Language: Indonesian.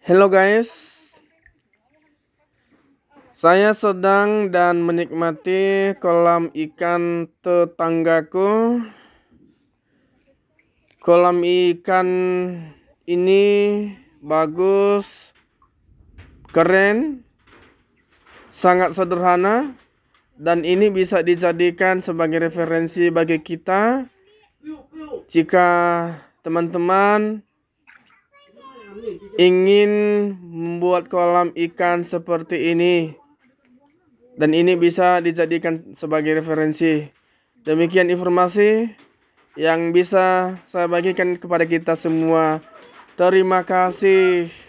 Hello guys, saya sedang dan menikmati kolam ikan tetanggaku. Kolam ikan ini bagus, keren, sangat sederhana, dan ini bisa dijadikan sebagai referensi bagi kita jika teman-teman ingin membuat kolam ikan seperti ini dan ini bisa dijadikan sebagai referensi. Demikian informasi yang bisa saya bagikan kepada kita semua. Terima kasih.